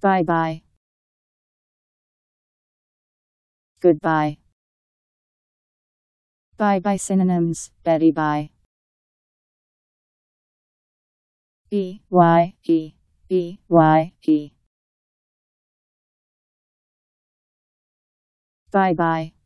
Bye bye. Goodbye. Bye bye synonyms, Betty bye. B y e b y e. Bye bye.